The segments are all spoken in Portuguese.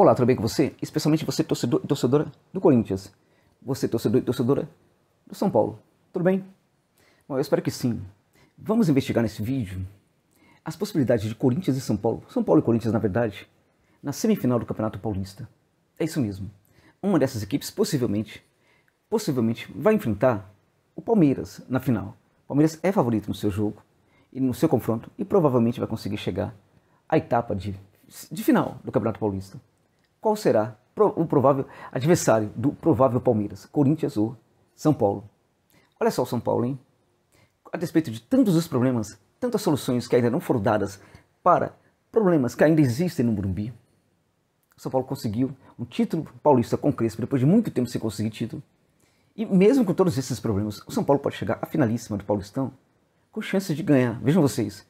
Olá, tudo bem com você? Especialmente você torcedor e torcedora do Corinthians. Você torcedor e torcedora do São Paulo. Tudo bem? Bom, eu espero que sim. Vamos investigar nesse vídeo as possibilidades de Corinthians e São Paulo, São Paulo e Corinthians na verdade, na semifinal do Campeonato Paulista. É isso mesmo. Uma dessas equipes possivelmente, possivelmente vai enfrentar o Palmeiras na final. O Palmeiras é favorito no seu jogo e no seu confronto e provavelmente vai conseguir chegar à etapa de, de final do Campeonato Paulista qual será o provável adversário do provável Palmeiras, Corinthians ou São Paulo. Olha só o São Paulo, hein? A despeito de tantos os problemas, tantas soluções que ainda não foram dadas para problemas que ainda existem no Morumbi, o São Paulo conseguiu um título paulista com Crespo depois de muito tempo sem conseguir título. E mesmo com todos esses problemas, o São Paulo pode chegar à finalíssima do Paulistão com chances de ganhar, vejam vocês,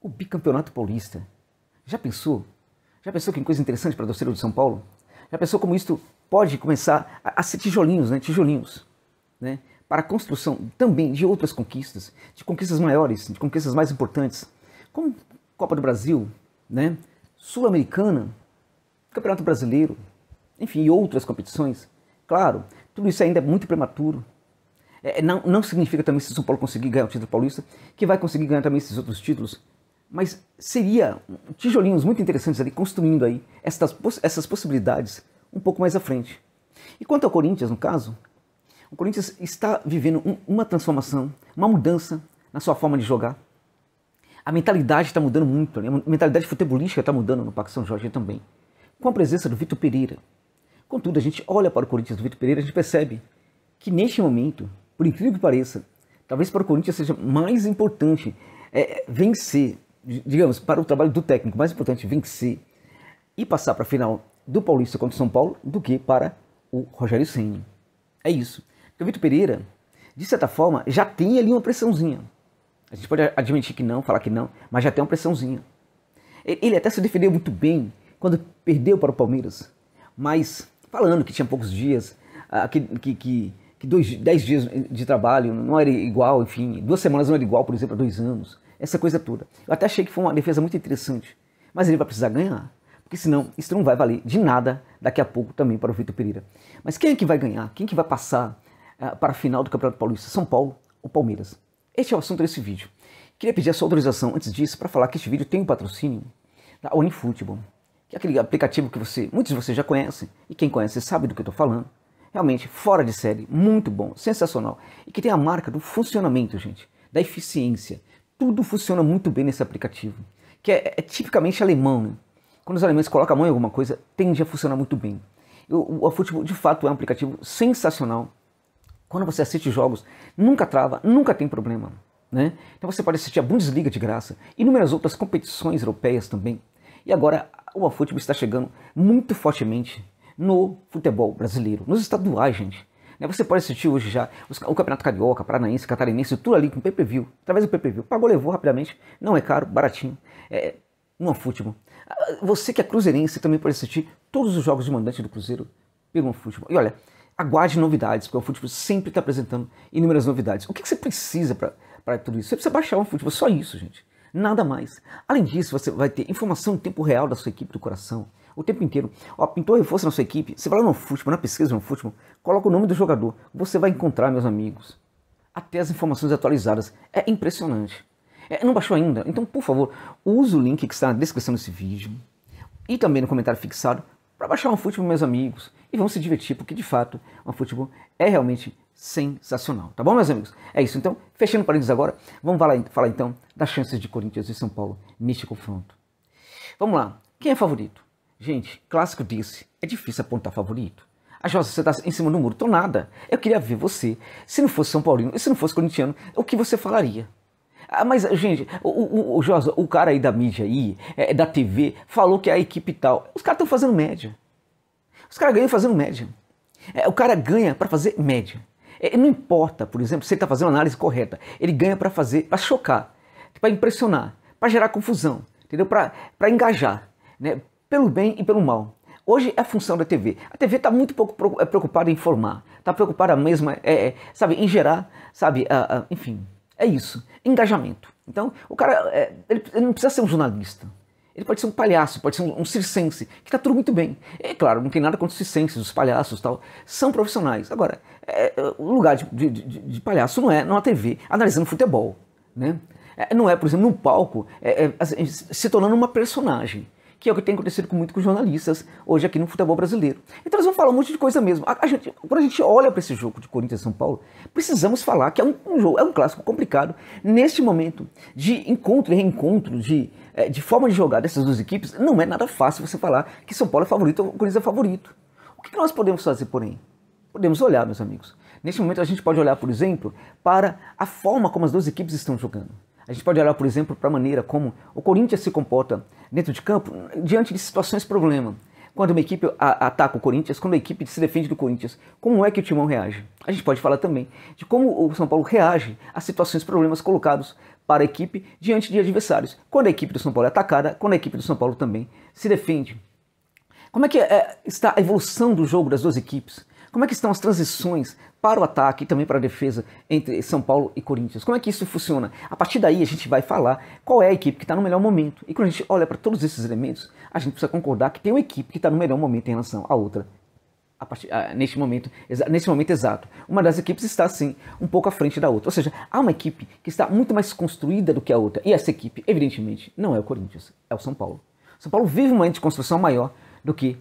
o bicampeonato paulista. Já pensou já pensou que coisa interessante para a torcida de São Paulo? Já pensou como isto pode começar a, a ser tijolinhos, né? Tijolinhos, né? Para a construção também de outras conquistas, de conquistas maiores, de conquistas mais importantes, como Copa do Brasil, né? Sul-Americana, Campeonato Brasileiro, enfim, e outras competições. Claro, tudo isso ainda é muito prematuro. É, não, não significa também se o São Paulo conseguir ganhar o título paulista, que vai conseguir ganhar também esses outros títulos mas seria tijolinhos muito interessantes ali, construindo aí essas, essas possibilidades um pouco mais à frente. E quanto ao Corinthians, no caso, o Corinthians está vivendo um, uma transformação, uma mudança na sua forma de jogar. A mentalidade está mudando muito, né? a mentalidade futebolística está mudando no Parque São Jorge também. Com a presença do Vitor Pereira. Contudo, a gente olha para o Corinthians do Vitor Pereira, a gente percebe que neste momento, por incrível que pareça, talvez para o Corinthians seja mais importante é, vencer digamos, para o trabalho do técnico mais importante vencer e passar para a final do Paulista contra o São Paulo do que para o Rogério Ceni É isso. Porque o Vitor Pereira, de certa forma, já tem ali uma pressãozinha. A gente pode admitir que não, falar que não, mas já tem uma pressãozinha. Ele até se defendeu muito bem quando perdeu para o Palmeiras, mas falando que tinha poucos dias, ah, que, que, que, que dois, dez dias de trabalho não era igual, enfim, duas semanas não era igual, por exemplo, a dois anos essa coisa toda. Eu até achei que foi uma defesa muito interessante, mas ele vai precisar ganhar, porque senão isso não vai valer de nada daqui a pouco também para o Vitor Pereira. Mas quem é que vai ganhar? Quem é que vai passar uh, para a final do Campeonato Paulista? São Paulo ou Palmeiras? Este é o assunto desse vídeo. Queria pedir a sua autorização antes disso para falar que este vídeo tem um patrocínio da Unifutebol, que é aquele aplicativo que você, muitos de vocês já conhecem, e quem conhece sabe do que eu estou falando realmente fora de série, muito bom, sensacional. E que tem a marca do funcionamento, gente, da eficiência, tudo funciona muito bem nesse aplicativo, que é, é tipicamente alemão. Né? Quando os alemães colocam a mão em alguma coisa, tende a funcionar muito bem. O, o futebol de fato é um aplicativo sensacional. Quando você assiste jogos, nunca trava, nunca tem problema. Né? Então você pode assistir a Bundesliga de graça e inúmeras outras competições europeias também. E agora o futebol está chegando muito fortemente no futebol brasileiro, nos estaduais, gente. Né? Você pode assistir hoje já o Campeonato Carioca, Paranaense, Catarinense, tudo ali com pay-per-view, através do pay-per-view. Pagou, levou rapidamente, não é caro, baratinho. É, no futebol. Ah, você que é cruzeirense também pode assistir todos os jogos de mandante do Cruzeiro pelo futebol. E olha, aguarde novidades, porque o futebol sempre está apresentando inúmeras novidades. O que, que você precisa para tudo isso? Você precisa baixar o futebol, só isso, gente. Nada mais. Além disso, você vai ter informação em tempo real da sua equipe do coração o tempo inteiro. Ó, pintou reforço na sua equipe. Você vai lá no futebol, na pesquisa no futebol, coloca o nome do jogador. Você vai encontrar, meus amigos, até as informações atualizadas. É impressionante. É, não baixou ainda? Então, por favor, use o link que está na descrição desse vídeo e também no comentário fixado para baixar um futebol, meus amigos, e vamos se divertir, porque de fato, um futebol é realmente sensacional. Tá bom, meus amigos? É isso. Então, fechando parênteses agora, vamos falar, falar então das chances de Corinthians e São Paulo neste confronto. Vamos lá. Quem é favorito? Gente, clássico disse, é difícil apontar favorito. A Josa, você está em cima do muro, tô nada. Eu queria ver você. Se não fosse São Paulino, se não fosse corintiano, o que você falaria? Ah, mas, gente, o, o, o Josa, o cara aí da mídia aí, é, da TV, falou que é a equipe tal. Os caras estão fazendo média. Os caras ganham fazendo média. É, o cara ganha para fazer média. É, não importa, por exemplo, se ele está fazendo análise correta. Ele ganha para fazer, para chocar, para impressionar, para gerar confusão, entendeu? Para engajar, né? pelo bem e pelo mal. Hoje é a função da TV. A TV está muito pouco é, preocupada em informar, está preocupada mesmo, é, é, sabe, em gerar, sabe, uh, uh, enfim, é isso, engajamento. Então, o cara, é, ele, ele, não precisa ser um jornalista. Ele pode ser um palhaço, pode ser um, um circense, que está tudo muito bem. É claro, não tem nada contra os circenses, os palhaços tal. São profissionais. Agora, é, é, o lugar de, de, de, palhaço não é na TV, analisando futebol, né? não é, por exemplo, num palco, assim, se tornando uma personagem que é o que tem acontecido muito com jornalistas hoje aqui no futebol brasileiro. Então eles vão falar um monte de coisa mesmo. A, a gente, quando a gente olha para esse jogo de Corinthians e São Paulo, precisamos falar que é um, um, jogo, é um clássico complicado neste momento de encontro e reencontro, de, eh, de forma de jogar dessas duas equipes, não é nada fácil você falar que São Paulo é favorito ou Corinthians é favorito. O que nós podemos fazer, porém? Podemos olhar, meus amigos. Neste momento a gente pode olhar, por exemplo, para a forma como as duas equipes estão jogando. A gente pode olhar, por exemplo, para a maneira como o Corinthians se comporta dentro de campo diante de situações problema. Quando uma equipe ataca o Corinthians, quando a equipe se defende do Corinthians, como é que o Timão reage? A gente pode falar também de como o São Paulo reage a situações problemas colocados para a equipe diante de adversários. Quando a equipe do São Paulo é atacada, quando a equipe do São Paulo também se defende. Como é que é, é, está a evolução do jogo das duas equipes? Como é que estão as transições para o ataque e também para a defesa entre São Paulo e Corinthians? Como é que isso funciona? A partir daí a gente vai falar qual é a equipe que está no melhor momento. E quando a gente olha para todos esses elementos, a gente precisa concordar que tem uma equipe que está no melhor momento em relação à outra. A partir, a, neste, momento, nesse momento exato. Uma das equipes está, sim, um pouco à frente da outra. Ou seja, há uma equipe que está muito mais construída do que a outra. E essa equipe, evidentemente, não é o Corinthians, é o São Paulo. São Paulo vive um momento de construção maior do que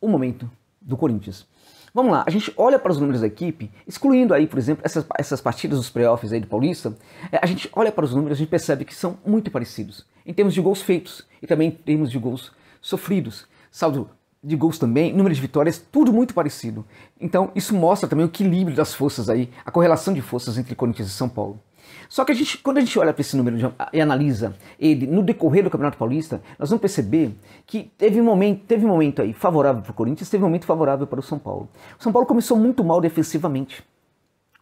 o momento do Corinthians. Vamos lá, a gente olha para os números da equipe, excluindo aí, por exemplo, essas, essas partidas dos playoffs aí do Paulista, é, a gente olha para os números, a gente percebe que são muito parecidos, em termos de gols feitos e também em termos de gols sofridos, saldo de gols também, número de vitórias, tudo muito parecido. Então, isso mostra também o equilíbrio das forças aí, a correlação de forças entre Corinthians e São Paulo. Só que a gente, quando a gente olha para esse número e analisa ele no decorrer do Campeonato Paulista, nós vamos perceber que teve um momento, teve um momento aí favorável para o Corinthians, teve um momento favorável para o São Paulo. O São Paulo começou muito mal defensivamente.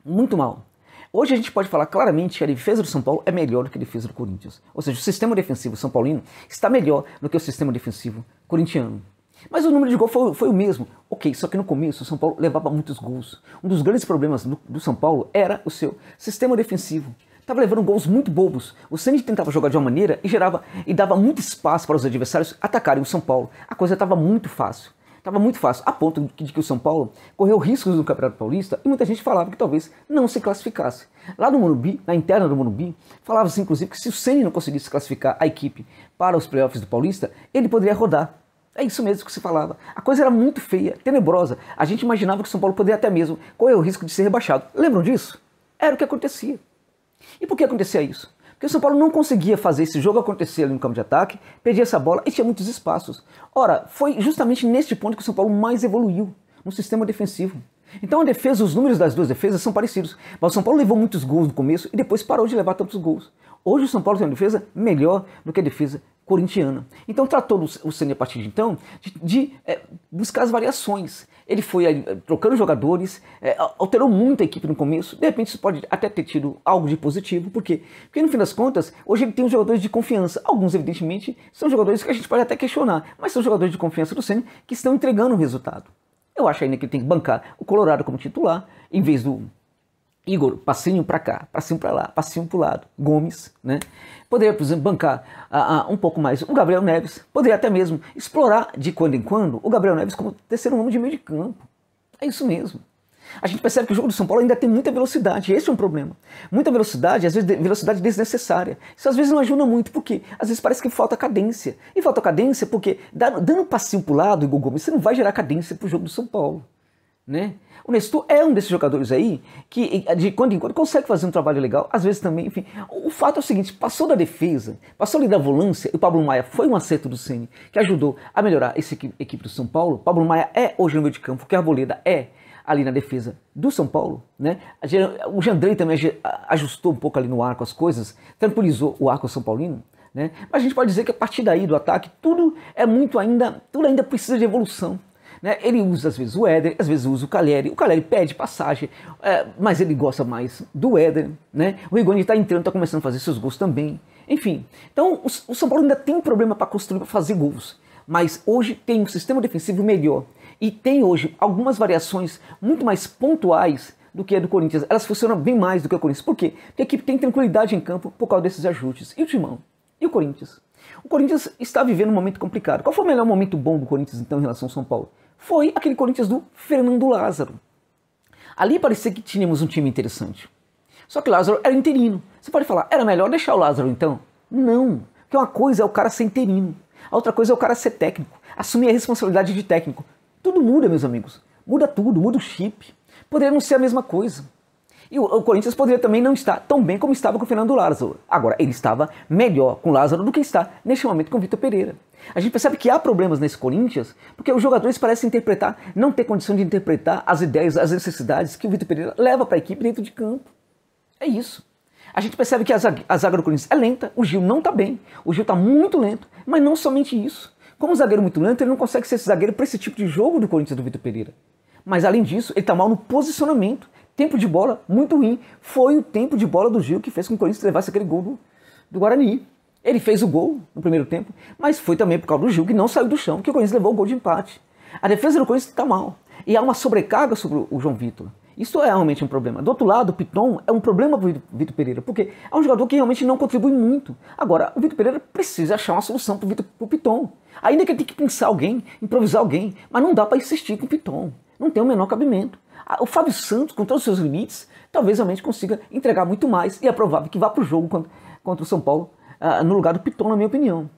Muito mal. Hoje a gente pode falar claramente que a defesa do São Paulo é melhor do que a defesa do Corinthians. Ou seja, o sistema defensivo São Paulino está melhor do que o sistema defensivo corintiano. Mas o número de gol foi, foi, o mesmo. Ok, só que no começo o São Paulo levava muitos gols. Um dos grandes problemas do, do São Paulo era o seu sistema defensivo estava levando gols muito bobos. O Sandy tentava jogar de uma maneira e gerava e dava muito espaço para os adversários atacarem o São Paulo. A coisa estava muito fácil. Estava muito fácil, a ponto de que o São Paulo correu riscos no Campeonato Paulista e muita gente falava que talvez não se classificasse. Lá no Morumbi, na interna do Morumbi, falava-se inclusive que se o Ceni não conseguisse classificar a equipe para os playoffs do Paulista, ele poderia rodar. É isso mesmo que se falava. A coisa era muito feia, tenebrosa. A gente imaginava que o São Paulo poderia até mesmo correr o risco de ser rebaixado. Lembram disso? Era o que acontecia. E por que acontecia isso? Porque o São Paulo não conseguia fazer esse jogo acontecer ali no campo de ataque, perdia essa bola e tinha muitos espaços. Ora, foi justamente neste ponto que o São Paulo mais evoluiu, no sistema defensivo. Então a defesa, os números das duas defesas são parecidos. Mas o São Paulo levou muitos gols no começo e depois parou de levar tantos gols. Hoje o São Paulo tem uma defesa melhor do que a defesa corintiana. Então tratou o Senna a partir de então de, de é, buscar as variações. Ele foi eh, trocando jogadores, é, alterou muito a equipe no começo. De repente isso pode até ter tido algo de positivo, por quê? Porque no fim das contas, hoje ele tem os jogadores de confiança. Alguns, evidentemente, são jogadores que a gente pode até questionar, mas são jogadores de confiança do Senna que estão entregando o resultado. Eu acho ainda que ele tem que bancar o Colorado como titular, em vez do Igor, passinho para cá, passinho para lá, passinho para o lado. Gomes, né? Poderia, por exemplo, bancar ah, ah, um pouco mais o Gabriel Neves. Poderia até mesmo explorar de quando em quando o Gabriel Neves como terceiro homem de meio de campo. É isso mesmo. A gente percebe que o jogo do São Paulo ainda tem muita velocidade. Esse é um problema. Muita velocidade, às vezes velocidade desnecessária. Isso às vezes não ajuda muito, porque às vezes parece que falta cadência. E falta cadência porque dando, dando um passinho para o lado, Igor Gomes, você não vai gerar cadência para o jogo do São Paulo. Né? O Nestor é um desses jogadores aí que de quando em quando consegue fazer um trabalho legal, às vezes também, enfim. O fato é o seguinte: passou da defesa, passou ali da volância, e o Pablo Maia foi um acerto do Ceni que ajudou a melhorar essa equipe, equipe do São Paulo. Pablo Maia é hoje no meio de campo, que a Arboleda é ali na defesa do São Paulo, né? O Jandrei também ajustou um pouco ali no arco as coisas, tranquilizou o arco São Paulino. Né? Mas a gente pode dizer que a partir daí do ataque tudo é muito ainda, tudo ainda precisa de evolução. Né? Ele usa às vezes o Éder, às vezes usa o Caleri. O Caleri pede passagem, é, mas ele gosta mais do Éder. Né? O Rigoni está entrando, está começando a fazer seus gols também. Enfim, então o, o São Paulo ainda tem problema para construir, para fazer gols. Mas hoje tem um sistema defensivo melhor e tem hoje algumas variações muito mais pontuais do que a do Corinthians. Elas funcionam bem mais do que o Corinthians. Por quê? Porque a equipe tem tranquilidade em campo por causa desses ajustes. E o Timão? E o Corinthians? O Corinthians está vivendo um momento complicado. Qual foi o melhor momento bom do Corinthians, então, em relação ao São Paulo? foi aquele Corinthians do Fernando Lázaro. Ali parecia que tínhamos um time interessante. Só que Lázaro era interino. Você pode falar, era melhor deixar o Lázaro então? Não, porque uma coisa é o cara ser interino, a outra coisa é o cara ser técnico, assumir a responsabilidade de técnico. Tudo muda, meus amigos. Muda tudo, muda o chip. Poderia não ser a mesma coisa. E o, Corinthians poderia também não estar tão bem como estava com o Fernando Lázaro. Agora, ele estava melhor com Lázaro do que está neste momento com o Vitor Pereira. A gente percebe que há problemas nesse Corinthians, porque os jogadores parecem interpretar, não ter condição de interpretar as ideias, as necessidades que o Vitor Pereira leva para a equipe dentro de campo. É isso. A gente percebe que a zaga, do Corinthians é lenta, o Gil não está bem, o Gil está muito lento, mas não somente isso. Como um zagueiro muito lento, ele não consegue ser esse zagueiro para esse tipo de jogo do Corinthians do Vitor Pereira. Mas além disso, ele está mal no posicionamento. Tempo de bola muito ruim. Foi o tempo de bola do Gil que fez com que o Corinthians levasse aquele gol do, do Guarani. Ele fez o gol no primeiro tempo, mas foi também por causa do Gil, que não saiu do chão, que o Corinthians levou o gol de empate. A defesa do Corinthians está mal. E há uma sobrecarga sobre o João Vitor. Isso é realmente um problema. Do outro lado, o Piton é um problema para o Vitor Pereira, porque é um jogador que realmente não contribui muito. Agora, o Vitor Pereira precisa achar uma solução para o Piton. Ainda que ele tenha que pensar alguém, improvisar alguém, mas não dá para insistir com o Piton. Não tem o menor cabimento. Ah, o Fábio Santos, com todos os seus limites, talvez realmente consiga entregar muito mais e é provável que vá para o jogo contra, contra o São Paulo no lugar do Piton, na minha opinião.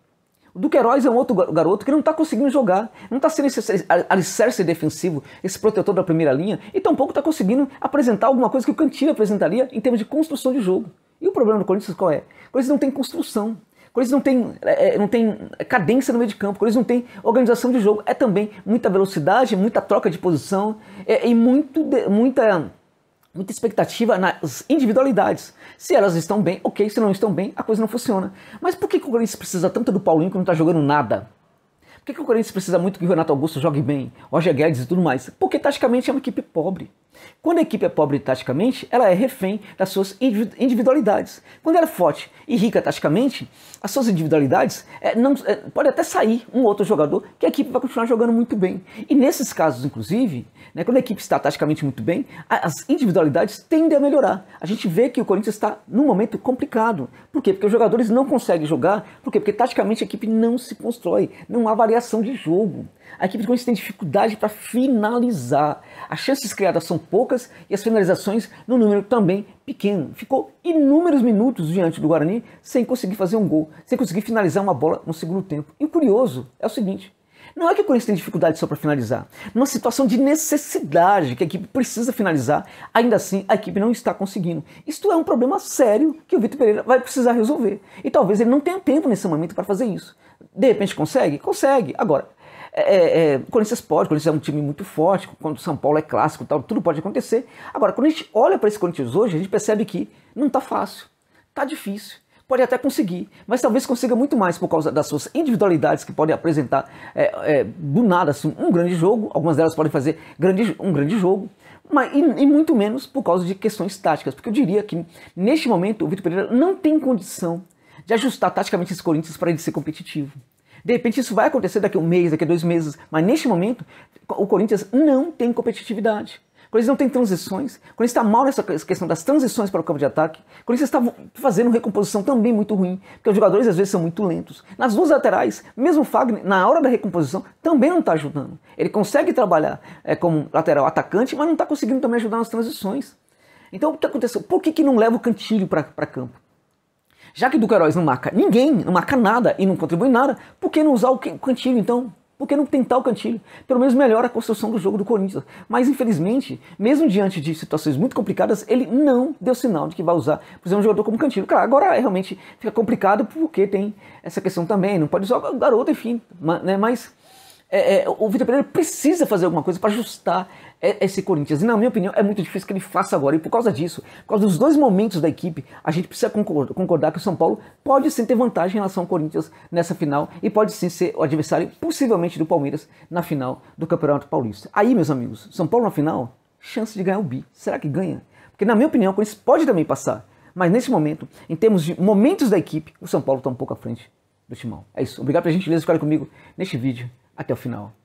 O Duqueiroz é um outro garoto que não está conseguindo jogar, não está sendo esse alicerce defensivo, esse protetor da primeira linha, e tampouco está conseguindo apresentar alguma coisa que o Cantilho apresentaria em termos de construção de jogo. E o problema do Corinthians qual é? O Corinthians não tem construção. O Corinthians não tem, é, é, não tem cadência no meio de campo, o Corinthians não tem organização de jogo. É também muita velocidade, muita troca de posição é, e muito, muita muita expectativa nas individualidades. Se elas estão bem, ok, se não estão bem, a coisa não funciona. Mas por que, que o Corinthians precisa tanto do Paulinho que não está jogando nada? Por que, que o Corinthians precisa muito que o Renato Augusto jogue bem, Roger Guedes e tudo mais? Porque taticamente é uma equipe pobre. Quando a equipe é pobre taticamente, ela é refém das suas individualidades. Quando ela é forte e rica taticamente, as suas individualidades é, não, é, pode até sair um outro jogador que a equipe vai continuar jogando muito bem. E nesses casos, inclusive, né, quando a equipe está taticamente muito bem, as individualidades tendem a melhorar. A gente vê que o Corinthians está num momento complicado. Por quê? Porque os jogadores não conseguem jogar. Por quê? Porque taticamente a equipe não se constrói, não há variação de jogo. A equipe do Corinthians tem dificuldade para finalizar. As chances criadas são poucas e as finalizações no número também pequeno. Ficou inúmeros minutos diante do Guarani sem conseguir fazer um gol, sem conseguir finalizar uma bola no segundo tempo. E o curioso é o seguinte: não é que o Corinthians tem dificuldade só para finalizar. Numa situação de necessidade que a equipe precisa finalizar, ainda assim a equipe não está conseguindo. Isto é um problema sério que o Vitor Pereira vai precisar resolver. E talvez ele não tenha tempo nesse momento para fazer isso. De repente consegue? Consegue. Agora, é, é, o Corinthians pode, o Corinthians é um time muito forte, quando o São Paulo é clássico tal, tudo pode acontecer. Agora, quando a gente olha para esse Corinthians hoje, a gente percebe que não está fácil, está difícil pode até conseguir, mas talvez consiga muito mais por causa das suas individualidades que podem apresentar é, é, do nada assim, um grande jogo, algumas delas podem fazer grande, um grande jogo, mas, e, e, muito menos por causa de questões táticas, porque eu diria que neste momento o Vitor Pereira não tem condição de ajustar taticamente esse Corinthians para ele ser competitivo. De repente isso vai acontecer daqui a um mês, daqui a dois meses, mas neste momento o Corinthians não tem competitividade. O Corinthians não tem transições. O Corinthians está mal nessa questão das transições para o campo de ataque. O Corinthians está fazendo recomposição também muito ruim, porque os jogadores às vezes são muito lentos. Nas duas laterais, mesmo o Fagner, na hora da recomposição, também não está ajudando. Ele consegue trabalhar é, como lateral atacante, mas não está conseguindo também ajudar nas transições. Então, o que aconteceu? Por que, que não leva o Cantilho para campo? Já que Duqueiroz não marca ninguém, não marca nada e não contribui nada, por que não usar o Cantilho então? Por que não tentar o Cantilho? Pelo menos melhora a construção do jogo do Corinthians. Mas infelizmente, mesmo diante de situações muito complicadas, ele não deu sinal de que vai usar, por exemplo, um jogador como Cantilho. Claro, agora é realmente fica complicado porque tem essa questão também, não pode usar o garoto, enfim, né? mas... É, é, o Vitor Pereira precisa fazer alguma coisa para ajustar esse é, é Corinthians. E na minha opinião, é muito difícil que ele faça agora. E por causa disso, por causa dos dois momentos da equipe, a gente precisa concordar que o São Paulo pode sim ter vantagem em relação ao Corinthians nessa final e pode sim ser o adversário, possivelmente, do Palmeiras na final do Campeonato Paulista. Aí, meus amigos, São Paulo na final, chance de ganhar o bi. Será que ganha? Porque na minha opinião, o Corinthians pode também passar. Mas nesse momento, em termos de momentos da equipe, o São Paulo está um pouco à frente do Timão. É isso. Obrigado pela gentileza de ficar comigo neste vídeo até o final.